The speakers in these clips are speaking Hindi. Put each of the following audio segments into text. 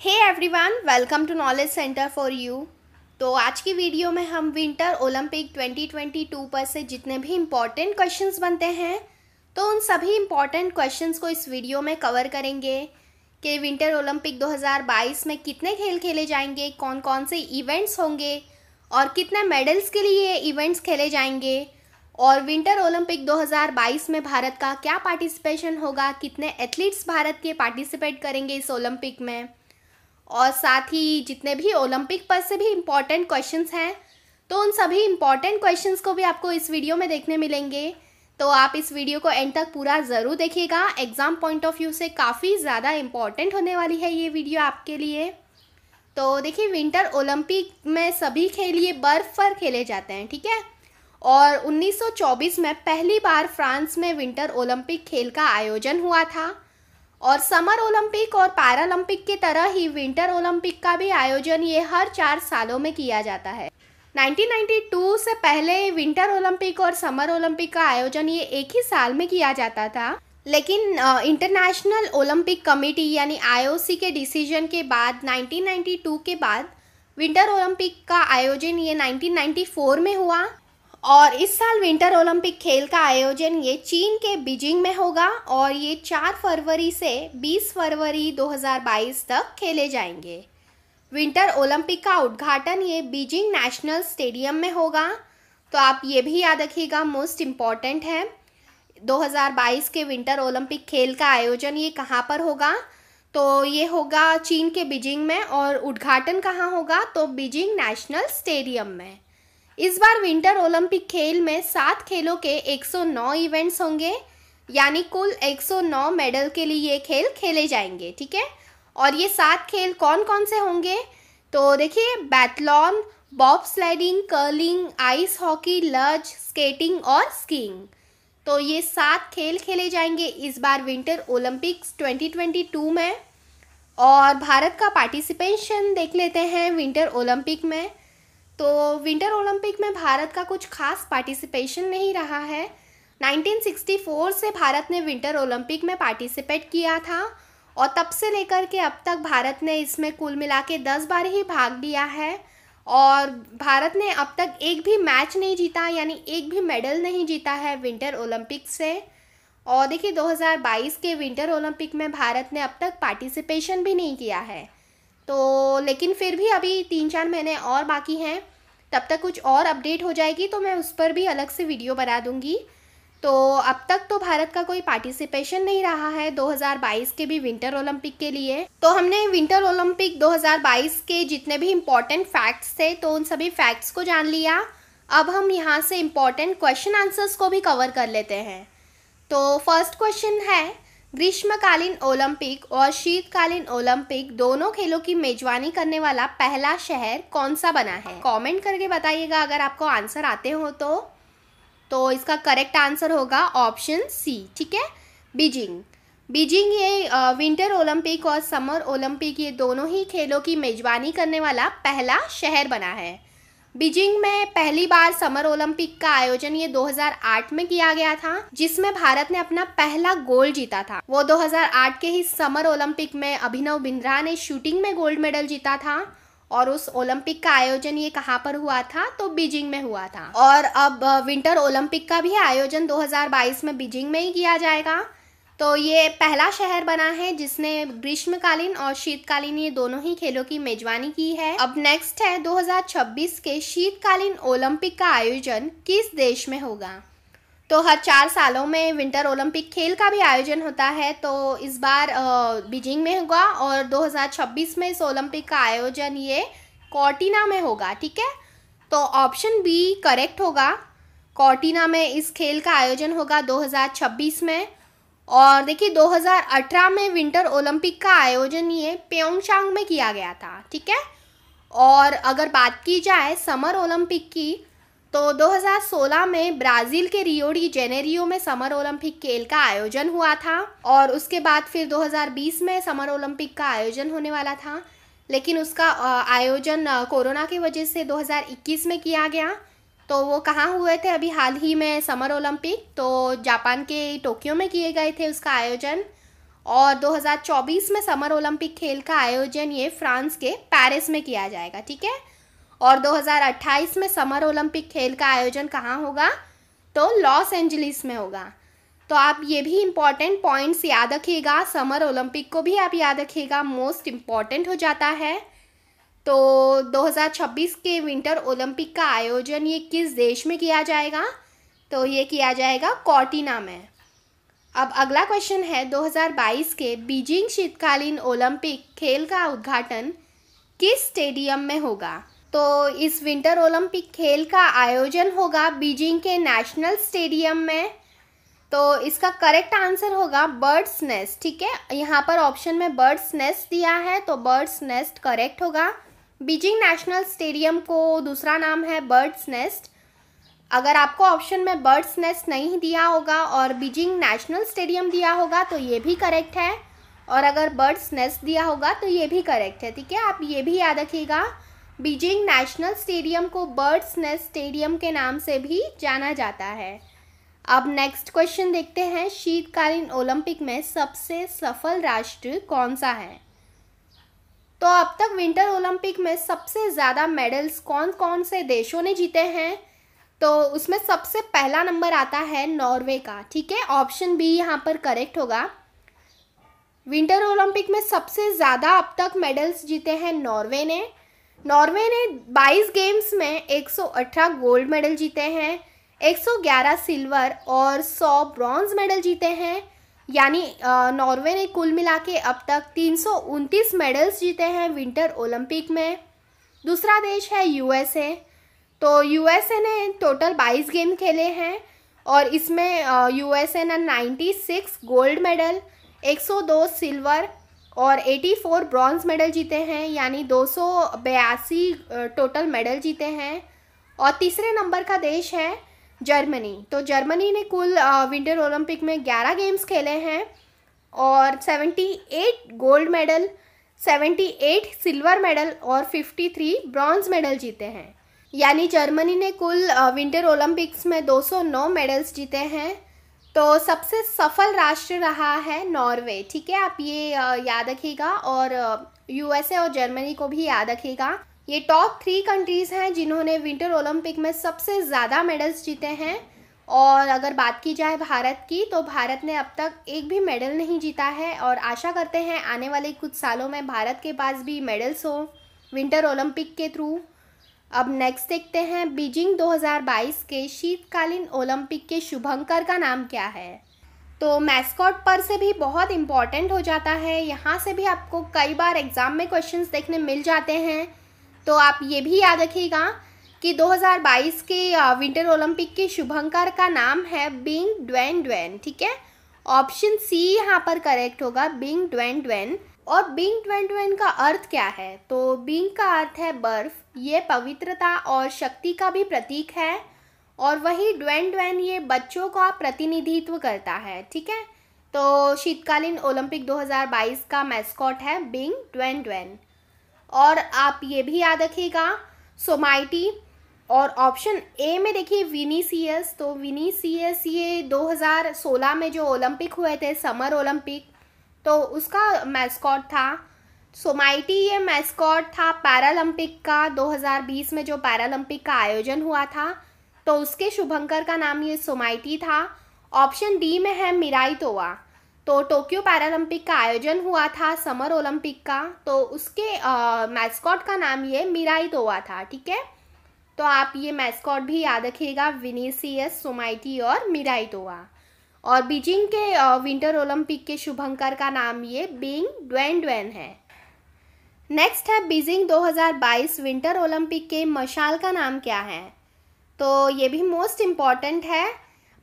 hey one welcome to knowledge centre for you तो आज की वीडियो में हम विंटर ओलंपिक 2022 पर से जितने भी इम्पॉर्टेंट क्वेश्चंस बनते हैं तो उन सभी इम्पॉर्टेंट क्वेश्चंस को इस वीडियो में कवर करेंगे कि विंटर ओलंपिक 2022 में कितने खेल खेले जाएंगे कौन कौन से इवेंट्स होंगे और कितने मेडल्स के लिए इवेंट्स खेले जाएंगे और विंटर ओलंपिक 2022 में भारत का क्या पार्टिसिपेशन होगा कितने एथलीट्स भारत के पार्टिसिपेट करेंगे इस ओलंपिक में और साथ ही जितने भी ओलंपिक पर से भी इम्पॉर्टेंट क्वेश्चंस हैं तो उन सभी इम्पॉर्टेंट क्वेश्चंस को भी आपको इस वीडियो में देखने मिलेंगे तो आप इस वीडियो को एंड तक पूरा ज़रूर देखिएगा एग्ज़ाम पॉइंट ऑफ व्यू से काफ़ी ज़्यादा इम्पॉर्टेंट होने वाली है ये वीडियो आपके लिए तो देखिए विंटर ओलंपिक में सभी खेल ये बर्फ़ पर खेले जाते हैं ठीक है और 1924 में पहली बार फ्रांस में विंटर ओलंपिक खेल का आयोजन हुआ था और समर ओलंपिक और पैरालंपिक की तरह ही विंटर ओलंपिक का भी आयोजन ये हर चार सालों में किया जाता है 1992 से पहले विंटर ओलंपिक और समर ओलंपिक का आयोजन ये एक ही साल में किया जाता था लेकिन इंटरनेशनल ओलंपिक कमेटी यानी आईओसी के डिसीजन के बाद 1992 के बाद विंटर ओलंपिक का आयोजन ये 1994 में हुआ और इस साल विंटर ओलंपिक खेल का आयोजन ये चीन के बीजिंग में होगा और ये 4 फरवरी से 20 फरवरी 2022 तक खेले जाएंगे विंटर ओलंपिक का उद्घाटन ये बीजिंग नेशनल स्टेडियम में होगा तो आप ये भी याद रखिएगा मोस्ट इम्पॉर्टेंट है 2022 के विंटर ओलंपिक खेल का आयोजन ये कहाँ पर होगा तो ये होगा चीन के बीजिंग में और उद्घाटन कहाँ होगा तो बीजिंग नेशनल स्टेडियम में इस बार विंटर ओलंपिक खेल में सात खेलों के 109 इवेंट्स होंगे यानी कुल 109 मेडल के लिए ये खेल खेले जाएंगे ठीक है और ये सात खेल कौन कौन से होंगे तो देखिए biathlon bob sliding curling ice hockey luge skating और स्कीइंग तो ये सात खेल खेले जाएंगे इस बार विंटर ओलंपिक्स 2022 में और भारत का पार्टिसिपेशन देख लेते हैं विंटर ओलंपिक में तो विंटर ओलंपिक में भारत का कुछ खास पार्टिसिपेशन नहीं रहा है 1964 से भारत ने विंटर ओलंपिक में पार्टिसिपेट किया था और तब से लेकर के अब तक भारत ने इसमें कुल मिला के दस बार ही भाग लिया है और भारत ने अब तक एक भी मैच नहीं जीता यानी एक भी मेडल नहीं जीता है विंटर ओलंपिक से और देखिए 2022 के विंटर ओलंपिक में भारत ने अब तक पार्टिसिपेशन भी नहीं किया है तो लेकिन फिर भी अभी तीन चार महीने और बाकी हैं तब तक कुछ और अपडेट हो जाएगी तो मैं उस पर भी अलग से वीडियो बना दूँगी तो अब तक तो भारत का कोई पार्टिसिपेशन नहीं रहा है 2022 के भी विंटर ओलंपिक के लिए तो हमने विंटर ओलंपिक 2022 के जितने भी इम्पोर्टेंट फैक्ट्स थे तो उन सभी फैक्ट्स को जान लिया अब हम यहाँ से इम्पोर्टेंट क्वेश्चन आंसर्स को भी कवर कर लेते हैं तो फर्स्ट क्वेश्चन है ग्रीष्मकालीन ओलंपिक और शीतकालीन ओलंपिक दोनों खेलों की मेजबानी करने वाला पहला शहर कौन सा बना है कमेंट करके बताइएगा अगर आपको आंसर आते हो तो तो इसका करेक्ट आंसर होगा ऑप्शन सी ठीक है बीजिंग बीजिंग ये विंटर ओलंपिक और समर ओलंपिक ये दोनों ही खेलों की मेजबानी करने वाला पहला शहर बना है बीजिंग में पहली बार समर ओलंपिक का आयोजन ये 2008 में किया गया था जिसमें भारत ने अपना पहला गोल्ड जीता था वो 2008 के ही समर ओलंपिक में अभिनव बिंद्रा ने शूटिंग में गोल्ड मेडल जीता था और उस ओलंपिक का आयोजन ये कहाँ पर हुआ था तो बीजिंग में हुआ था और अब विंटर ओलंपिक का भी आयोजन 2022 में बीजिंग में ही किया जाएगा तो ये पहला शहर बना है जिसने ग्रीष्मकालीन और शीतकालीन ये दोनों ही खेलों की मेजबानी की है अब नेक्स्ट है 2026 के शीतकालीन ओलंपिक का आयोजन किस देश में होगा तो हर चार सालों में विंटर ओलंपिक खेल का भी आयोजन होता है तो इस बार बीजिंग में होगा और 2026 में इस ओलंपिक का आयोजन ये कॉटिना में होगा ठीक है तो ऑप्शन बी करेक्ट होगा कॉटिना में इस खेल का आयोजन होगा 2026 में और देखिए 2018 में विंटर ओलंपिक का आयोजन ये प्योंगचांग में किया गया था ठीक है और अगर बात की जाए समर ओलंपिक की तो 2016 में ब्राज़ील के रियोडी जेनेरियो में समर ओलंपिक खेल का आयोजन हुआ था और उसके बाद फिर 2020 में समर ओलंपिक का आयोजन होने वाला था लेकिन उसका आयोजन कोरोना की वजह से 2021 में किया गया तो वो कहाँ हुए थे अभी हाल ही में समर ओलंपिक तो जापान के टोक्यो में किए गए थे उसका आयोजन और 2024 में समर ओलंपिक खेल का आयोजन ये फ्रांस के पेरिस में किया जाएगा ठीक है और 2028 में समर ओलंपिक खेल का आयोजन कहाँ होगा तो लॉस एंजलिस में होगा तो आप ये भी इम्पॉर्टेंट पॉइंट्स याद रखिएगा समर ओलंपिक को भी आप याद रखिएगा मोस्ट इम्पॉर्टेंट हो जाता है तो 2026 के विंटर ओलंपिक का आयोजन ये किस देश में किया जाएगा तो ये किया जाएगा कॉटिना में अब अगला क्वेश्चन है 2022 के बीजिंग शीतकालीन ओलंपिक खेल का उद्घाटन किस स्टेडियम में होगा तो इस विंटर ओलंपिक खेल का आयोजन होगा बीजिंग के नेशनल स्टेडियम में तो इसका करेक्ट आंसर होगा बर्ड्स नेस्ट ठीक है यहाँ पर ऑप्शन में बर्ड्स नेस्ट दिया है तो बर्ड्स नेस्ट करेक्ट होगा बीजिंग नेशनल स्टेडियम को दूसरा नाम है बर्ड्स नेस्ट अगर आपको ऑप्शन में बर्ड्स नेस्ट नहीं दिया होगा और बीजिंग नेशनल स्टेडियम दिया होगा तो ये भी करेक्ट है और अगर बर्ड्स नेस्ट दिया होगा तो ये भी करेक्ट है ठीक है आप ये भी याद रखिएगा बीजिंग नेशनल स्टेडियम को बर्ड्स नेस्ट स्टेडियम के नाम से भी जाना जाता है अब नेक्स्ट क्वेश्चन देखते हैं शीतकालीन ओलंपिक में सबसे सफल राष्ट्र कौन सा है तो अब तक विंटर ओलंपिक में सबसे ज़्यादा मेडल्स कौन कौन से देशों ने जीते हैं तो उसमें सबसे पहला नंबर आता है नॉर्वे का ठीक है ऑप्शन बी यहाँ पर करेक्ट होगा विंटर ओलंपिक में सबसे ज़्यादा अब तक मेडल्स जीते हैं नॉर्वे ने नॉर्वे ने 22 गेम्स में 118 गोल्ड मेडल जीते हैं 111 सिल्वर और 100 ब्रॉन्ज मेडल जीते हैं यानी नॉर्वे ने कुल मिला के अब तक तीन मेडल्स जीते हैं विंटर ओलंपिक में दूसरा देश है यूएसए तो यूएसए ने टोटल 22 गेम खेले हैं और इसमें यूएसए ने 96 गोल्ड मेडल 102 सिल्वर और 84 ब्रॉन्ज मेडल जीते हैं यानी दो टोटल मेडल जीते हैं और तीसरे नंबर का देश है जर्मनी तो जर्मनी ने कुल विंटर ओलंपिक में 11 गेम्स खेले हैं और 78 गोल्ड मेडल 78 सिल्वर मेडल और 53 ब्रॉन्ज मेडल जीते हैं यानी जर्मनी ने कुल विंटर ओलंपिक्स में 209 मेडल्स जीते हैं तो सबसे सफल राष्ट्र रहा है नॉर्वे ठीक है आप ये याद रखिएगा और यूएसए और जर्मनी को भी याद रखिएगा ये टॉप थ्री कंट्रीज़ हैं जिन्होंने विंटर ओलंपिक में सबसे ज़्यादा मेडल्स जीते हैं और अगर बात की जाए भारत की तो भारत ने अब तक एक भी मेडल नहीं जीता है और आशा करते हैं आने वाले कुछ सालों में भारत के पास भी मेडल्स हो विंटर ओलंपिक के थ्रू अब नेक्स्ट देखते हैं बीजिंग 2022 के शीतकालीन ओलंपिक के शुभंकर का नाम क्या है तो मैस्कॉट पर से भी बहुत इम्पॉर्टेंट हो जाता है यहाँ से भी आपको कई बार एग्ज़ाम में क्वेश्चंस देखने मिल जाते हैं तो आप ये भी याद रखिएगा कि 2022 के विंटर ओलंपिक के शुभंकर का नाम है बिंग ड्वेन ड्वेन ठीक है ऑप्शन सी यहाँ पर करेक्ट होगा बिंग ड्वेन ड्वेन और बिंग ट्वेन ट्वेन का अर्थ क्या है तो बिंग का अर्थ है बर्फ ये पवित्रता और शक्ति का भी प्रतीक है और वही ड्वेन ड्वेन ये बच्चों का प्रतिनिधित्व करता है ठीक है तो शीतकालीन ओलंपिक 2022 का मैस्कॉट है बिंग ट्वेन ट्वेन और आप ये भी याद रखिएगा सोमाइटी और ऑप्शन ए में देखिए विनीसीएस तो विनीसीएस ये 2016 में जो ओलंपिक हुए थे समर ओलंपिक तो उसका मैस्कॉट था सोमाइटी ये मैस्कॉट था पैरालंपिक का 2020 में जो पैरालंपिक का आयोजन हुआ था तो उसके शुभंकर का नाम ये सोमाइटी था ऑप्शन डी में है मिराई तोवा तो टोक्यो पैरालंपिक का आयोजन हुआ था समर ओलंपिक का तो उसके मैस्कॉट का नाम ये मिराई तोवा था ठीक है तो आप ये मैस्कॉट भी याद रखिएगा विनीसियस सोमाइटी और मिराई तोवा और बीजिंग के विंटर ओलंपिक के शुभंकर का नाम ये बिंग ड्वेन ड्वेन है नेक्स्ट है बीजिंग 2022 विंटर ओलंपिक के मशाल का नाम क्या है तो ये भी मोस्ट इम्पॉर्टेंट है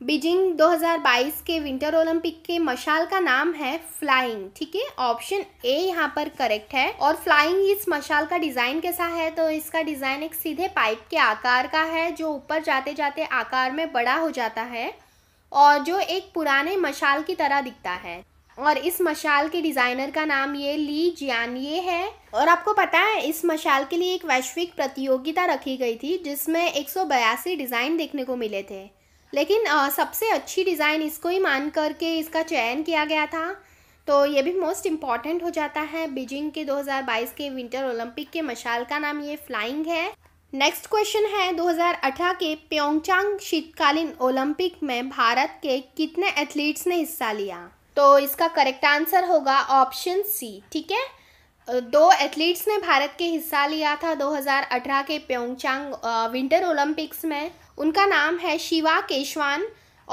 बीजिंग 2022 के विंटर ओलंपिक के मशाल का नाम है फ्लाइंग ठीक है ऑप्शन ए यहाँ पर करेक्ट है और फ्लाइंग इस मशाल का डिजाइन कैसा है तो इसका डिजाइन एक सीधे पाइप के आकार का है जो ऊपर जाते जाते आकार में बड़ा हो जाता है और जो एक पुराने मशाल की तरह दिखता है और इस मशाल के डिज़ाइनर का नाम ये ली ये है और आपको पता है इस मशाल के लिए एक वैश्विक प्रतियोगिता रखी गई थी जिसमें एक डिज़ाइन देखने को मिले थे लेकिन आ, सबसे अच्छी डिज़ाइन इसको ही मान करके इसका चयन किया गया था तो ये भी मोस्ट इम्पॉर्टेंट हो जाता है बीजिंग के 2022 के विंटर ओलंपिक के मशाल का नाम ये फ्लाइंग है नेक्स्ट क्वेश्चन है 2018 के प्योंगचांग शीतकालीन ओलंपिक में भारत के कितने एथलीट्स ने हिस्सा लिया तो इसका करेक्ट आंसर होगा ऑप्शन सी ठीक है दो एथलीट्स ने भारत के हिस्सा लिया था 2018 के प्योंगचांग विंटर ओलंपिक्स में उनका नाम है शिवा केशवान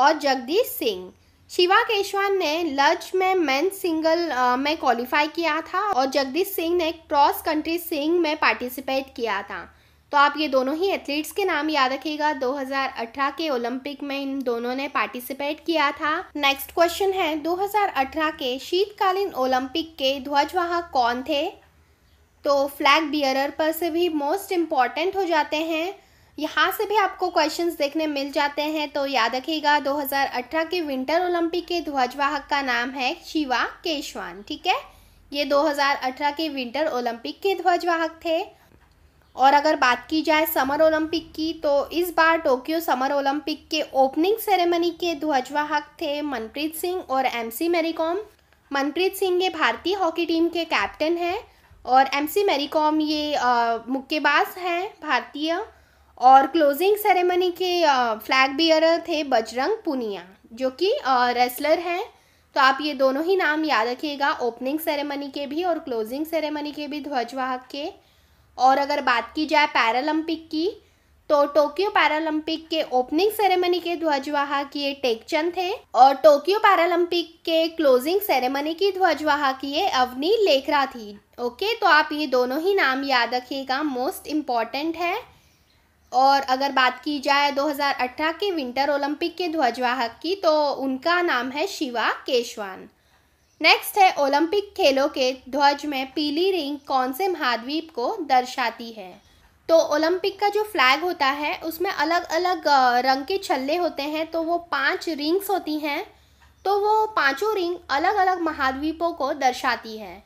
और जगदीश सिंह शिवा केशवान ने लज में मेन सिंगल में क्वालिफाई किया था और जगदीश सिंह ने क्रॉस कंट्री सिंग में पार्टिसिपेट किया था तो आप ये दोनों ही एथलीट्स के नाम याद रखिएगा 2018 के ओलंपिक में इन दोनों ने पार्टिसिपेट किया था नेक्स्ट क्वेश्चन है 2018 के शीतकालीन ओलंपिक के ध्वजवाहक कौन थे तो फ्लैग बियरर पर से भी मोस्ट इम्पॉर्टेंट हो जाते हैं यहाँ से भी आपको क्वेश्चंस देखने मिल जाते हैं तो याद रखिएगा 2018 के विंटर ओलंपिक के ध्वजवाहक का नाम है शिवा केशवान ठीक है ये 2018 के विंटर ओलंपिक के ध्वजवाहक थे और अगर बात की जाए समर ओलंपिक की तो इस बार टोक्यो समर ओलंपिक के ओपनिंग सेरेमनी के ध्वजवाहक थे मनप्रीत सिंह और एम सी मनप्रीत सिंह ये भारतीय हॉकी टीम के कैप्टन हैं और एमसी मैरीकॉम ये मुक्केबाज हैं भारतीय और क्लोजिंग सेरेमनी के फ्लैग बियरर थे बजरंग पुनिया जो कि रेसलर हैं तो आप ये दोनों ही नाम याद रखिएगा ओपनिंग सेरेमनी के भी और क्लोजिंग सेरेमनी के भी ध्वजवाहक के और अगर बात की जाए पैरालंपिक की तो टोक्यो पैरालंपिक के ओपनिंग सेरेमनी के ध्वजवाहक ये टेकचंद थे और टोक्यो पैरालंपिक के क्लोजिंग सेरेमनी की ध्वजवाहक ये अवनी लेखरा थी ओके तो आप ये दोनों ही नाम याद रखिएगा मोस्ट इम्पॉर्टेंट है और अगर बात की जाए 2018 के विंटर ओलंपिक के ध्वजवाहक की तो उनका नाम है शिवा केशवान नेक्स्ट है ओलंपिक खेलों के ध्वज में पीली रिंग कौन से महाद्वीप को दर्शाती है तो ओलंपिक का जो फ्लैग होता है उसमें अलग अलग रंग के छल्ले होते हैं तो वो पांच रिंग्स होती हैं तो वो पांचों रिंग अलग अलग महाद्वीपों को दर्शाती है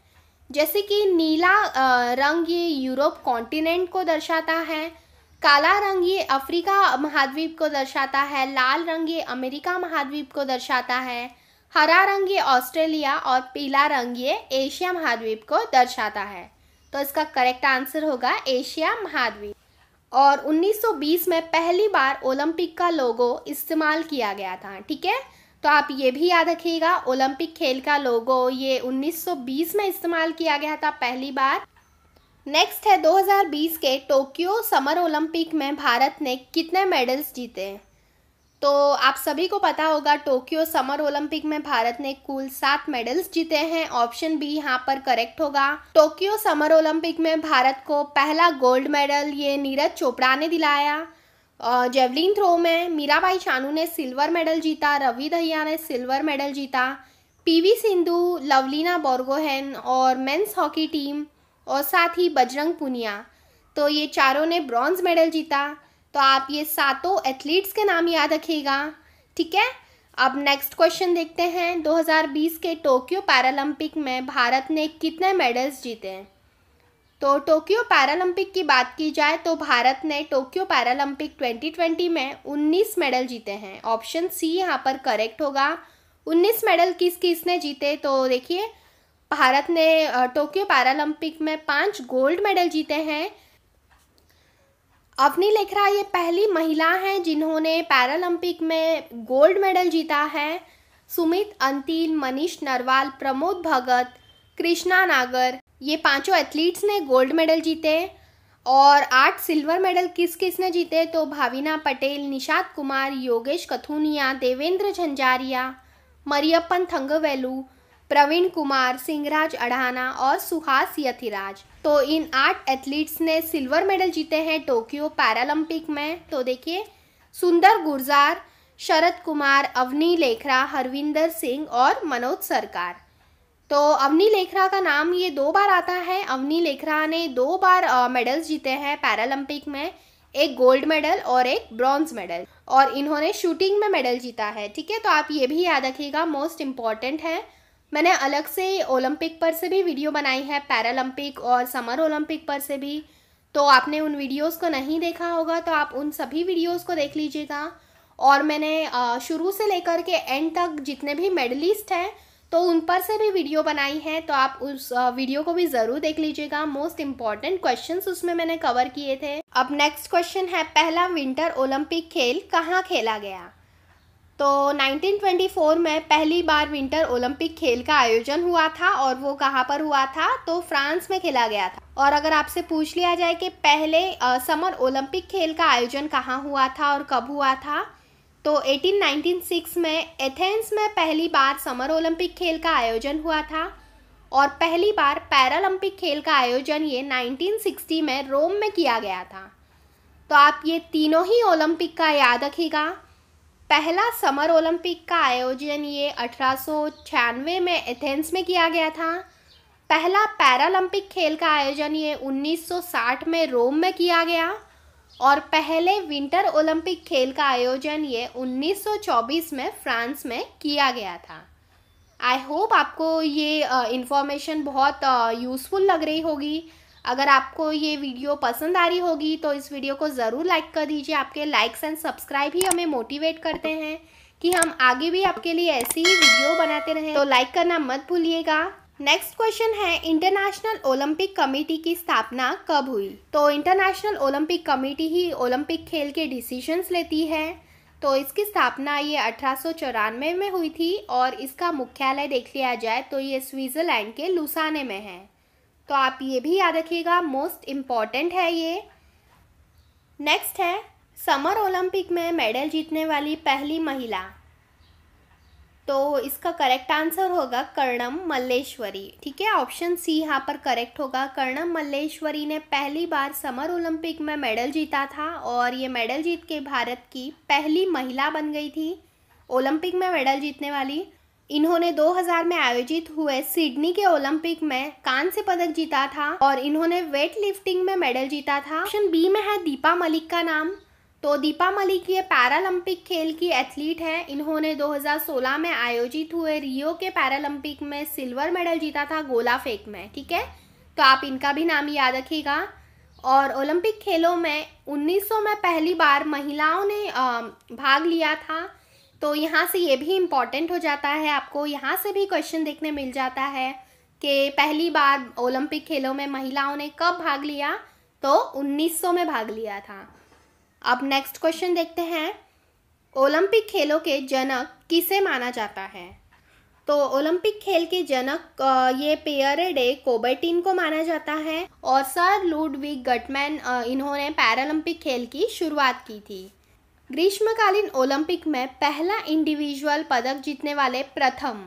जैसे कि नीला रंग ये यूरोप कॉन्टिनेंट को दर्शाता है काला रंग ये अफ्रीका महाद्वीप को दर्शाता है लाल रंग ये अमेरिका महाद्वीप को दर्शाता है हरा रंग ये ऑस्ट्रेलिया और पीला रंग ये एशिया महाद्वीप को दर्शाता है तो इसका करेक्ट आंसर होगा एशिया महाद्वीप और 1920 में पहली बार ओलंपिक का लोगो इस्तेमाल किया गया था ठीक है तो आप ये भी याद रखिएगा ओलंपिक खेल का लोगो ये 1920 में इस्तेमाल किया गया था पहली बार नेक्स्ट है 2020 के टोक्यो समर ओलंपिक में भारत ने कितने मेडल्स जीते तो आप सभी को पता होगा टोक्यो समर ओलंपिक में भारत ने कुल सात मेडल्स जीते हैं ऑप्शन बी यहाँ पर करेक्ट होगा टोक्यो समर ओलंपिक में भारत को पहला गोल्ड मेडल ये नीरज चोपड़ा ने दिलाया जेवलिन थ्रो में मीराबाई शानू ने सिल्वर मेडल जीता रवि दहिया ने सिल्वर मेडल जीता पीवी सिंधु लवलीना बोरगोहेन और मेंस हॉकी टीम और साथ ही बजरंग पुनिया तो ये चारों ने ब्रॉन्ज मेडल जीता तो आप ये सातों एथलीट्स के नाम याद रखिएगा ठीक है अब नेक्स्ट क्वेश्चन देखते हैं 2020 के टोक्यो पैरालंपिक में भारत ने कितने मेडल्स जीते हैं तो टोक्यो पैरालंपिक की बात की जाए तो भारत ने टोक्यो पैरालंपिक 2020 में 19 मेडल जीते हैं ऑप्शन सी यहाँ पर करेक्ट होगा 19 मेडल किस किसने जीते तो देखिए भारत ने टोक्यो पैरालंपिक में पांच गोल्ड मेडल जीते हैं अवनी लेखरा ये पहली महिला हैं जिन्होंने पैरालंपिक में गोल्ड मेडल जीता है सुमित अंतिल मनीष नरवाल प्रमोद भगत कृष्णा नागर ये पांचों एथलीट्स ने गोल्ड मेडल जीते और आठ सिल्वर मेडल किस किस ने जीते तो भाविना पटेल निषाद कुमार योगेश कथुनिया देवेंद्र झंझारिया मरियप्पन थंगवेलू प्रवीण कुमार सिंहराज अढ़ाना और सुहास यथिराज तो इन आठ एथलीट्स ने सिल्वर मेडल जीते हैं टोक्यो पैरालंपिक में तो देखिए सुंदर गुर्जार शरद कुमार अवनी लेखरा हरविंदर सिंह और मनोज सरकार तो अवनी लेखरा का नाम ये दो बार आता है अवनी लेखरा ने दो बार मेडल्स जीते हैं पैरालंपिक में एक गोल्ड मेडल और एक ब्रॉन्ज मेडल और इन्होंने शूटिंग में मेडल जीता है ठीक है तो आप ये भी याद रखिएगा मोस्ट इम्पॉर्टेंट है मैंने अलग से ओलंपिक पर से भी वीडियो बनाई है पैरालंपिक और समर ओलंपिक पर से भी तो आपने उन वीडियोस को नहीं देखा होगा तो आप उन सभी वीडियोस को देख लीजिएगा और मैंने शुरू से लेकर के एंड तक जितने भी मेडलिस्ट हैं तो उन पर से भी वीडियो बनाई है तो आप उस वीडियो को भी ज़रूर देख लीजिएगा मोस्ट इम्पॉर्टेंट क्वेश्चन उसमें मैंने कवर किए थे अब नेक्स्ट क्वेश्चन है पहला विंटर ओलंपिक खेल कहाँ खेला गया तो 1924 में पहली बार विंटर ओलंपिक खेल का आयोजन हुआ था और वो कहाँ पर हुआ था तो फ्रांस में खेला गया था और अगर आपसे पूछ लिया जाए कि पहले समर ओलंपिक खेल का आयोजन कहाँ हुआ था और कब हुआ था तो 1896 में एथेंस में पहली बार समर ओलंपिक खेल का आयोजन हुआ था और पहली बार पैरालंपिक खेल का आयोजन ये 1960 में रोम में किया गया था तो आप ये तीनों ही ओलंपिक का याद रखिएगा पहला समर ओलंपिक का आयोजन ये अठारह में एथेंस में किया गया था पहला पैरालंपिक खेल का आयोजन ये 1960 में रोम में किया गया और पहले विंटर ओलंपिक खेल का आयोजन ये 1924 में फ्रांस में किया गया था आई होप आपको ये इन्फॉर्मेशन बहुत यूज़फुल लग रही होगी अगर आपको ये वीडियो पसंद आ रही होगी तो इस वीडियो को ज़रूर लाइक कर दीजिए आपके लाइक्स एंड सब्सक्राइब ही हमें मोटिवेट करते हैं कि हम आगे भी आपके लिए ऐसी ही वीडियो बनाते रहें तो लाइक करना मत भूलिएगा नेक्स्ट क्वेश्चन है इंटरनेशनल ओलंपिक कमेटी की स्थापना कब हुई तो इंटरनेशनल ओलंपिक कमेटी ही ओलंपिक खेल के डिसीजंस लेती है तो इसकी स्थापना ये अठारह में हुई थी और इसका मुख्यालय देख लिया जाए तो ये स्विट्ज़रलैंड के लुसाने में है तो आप ये भी याद रखिएगा मोस्ट इम्पॉर्टेंट है ये नेक्स्ट है समर ओलंपिक में मेडल जीतने वाली पहली महिला तो इसका करेक्ट आंसर होगा कर्णम मल्लेश्वरी ठीक है ऑप्शन सी यहाँ पर करेक्ट होगा कर्णम मल्लेश्वरी ने पहली बार समर ओलंपिक में मेडल जीता था और ये मेडल जीत के भारत की पहली महिला बन गई थी ओलंपिक में मेडल जीतने वाली इन्होंने 2000 में आयोजित हुए सिडनी के ओलंपिक में कांस्य पदक जीता था और इन्होंने वेट लिफ्टिंग में मेडल जीता था ऑप्शन बी में है दीपा मलिक का नाम तो दीपा मलिक ये पैरालंपिक खेल की एथलीट हैं इन्होंने 2016 में आयोजित हुए रियो के पैरालंपिक में सिल्वर मेडल जीता था गोला फेंक में ठीक है तो आप इनका भी नाम याद रखिएगा और ओलंपिक खेलों में 1900 में पहली बार महिलाओं ने भाग लिया था तो यहाँ से ये भी इम्पॉर्टेंट हो जाता है आपको यहाँ से भी क्वेश्चन देखने मिल जाता है कि पहली बार ओलंपिक खेलों में महिलाओं ने कब भाग लिया तो 1900 में भाग लिया था अब नेक्स्ट क्वेश्चन देखते हैं ओलंपिक खेलों के जनक किसे माना जाता है तो ओलंपिक खेल के जनक ये पेयर डे कोबर्टिन को माना जाता है और सर लूडविक गटमैन इन्होंने पैरालंपिक खेल की शुरुआत की थी ग्रीष्मकालीन ओलंपिक में पहला इंडिविजुअल पदक जीतने वाले प्रथम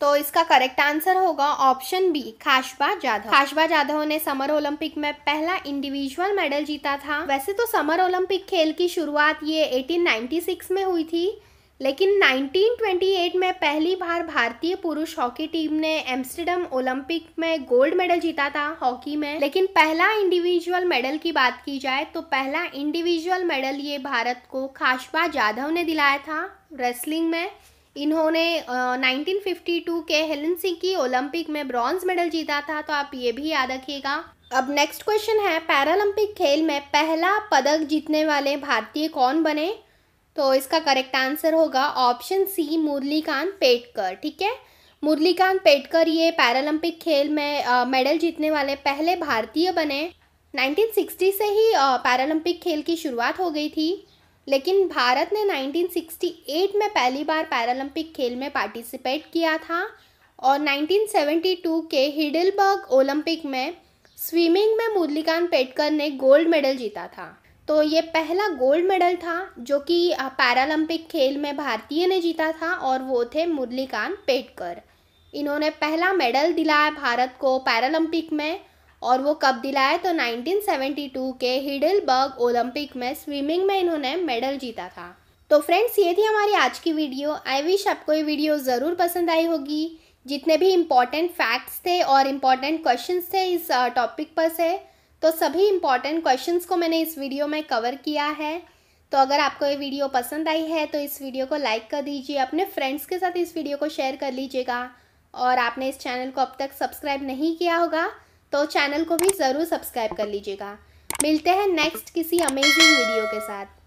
तो इसका करेक्ट आंसर होगा ऑप्शन बी खाशबा जाधव खाशबा जाधव ने समर ओलंपिक में पहला इंडिविजुअल मेडल जीता था वैसे तो समर ओलंपिक खेल की शुरुआत ये 1896 में हुई थी लेकिन 1928 में पहली बार भारतीय पुरुष हॉकी टीम ने एम्स्टर्डम ओलंपिक में गोल्ड मेडल जीता था हॉकी में लेकिन पहला इंडिविजुअल मेडल की बात की जाए तो पहला इंडिविजुअल मेडल ये भारत को खाशबा जाधव ने दिलाया था रेसलिंग में इन्होंने uh, 1952 के हेलन सिंह की ओलंपिक में ब्रॉन्ज मेडल जीता था तो आप ये भी याद रखिएगा अब नेक्स्ट क्वेश्चन है पैरालंपिक खेल में पहला पदक जीतने वाले भारतीय कौन बने तो इसका करेक्ट आंसर होगा ऑप्शन सी मुरलीकांत पेटकर ठीक है मुरलीकांत पेटकर ये पैरालंपिक खेल में मेडल जीतने वाले पहले भारतीय बने 1960 से ही पैरालंपिक खेल की शुरुआत हो गई थी लेकिन भारत ने 1968 में पहली बार पैरालंपिक खेल में पार्टिसिपेट किया था और 1972 के हिडलबर्ग ओलंपिक में स्विमिंग में मुरलीकांत पेटकर ने गोल्ड मेडल जीता था तो ये पहला गोल्ड मेडल था जो कि पैरालंपिक खेल में भारतीय ने जीता था और वो थे मुरलीकांत पेटकर इन्होंने पहला मेडल दिलाया भारत को पैरालंपिक में और वो कब दिलाया तो 1972 के हिडलबर्ग ओलंपिक में स्विमिंग में इन्होंने मेडल जीता था तो फ्रेंड्स ये थी हमारी आज की वीडियो आई विश आपको ये वीडियो ज़रूर पसंद आई होगी जितने भी इम्पॉर्टेंट फैक्ट्स थे और इम्पॉर्टेंट क्वेश्चंस थे इस टॉपिक पर से तो सभी इम्पॉर्टेंट क्वेश्चन को मैंने इस वीडियो में कवर किया है तो अगर आपको ये वीडियो पसंद आई है तो इस वीडियो को लाइक कर दीजिए अपने फ्रेंड्स के साथ इस वीडियो को शेयर कर लीजिएगा और आपने इस चैनल को अब तक सब्सक्राइब नहीं किया होगा तो चैनल को भी ज़रूर सब्सक्राइब कर लीजिएगा मिलते हैं नेक्स्ट किसी अमेजिंग वीडियो के साथ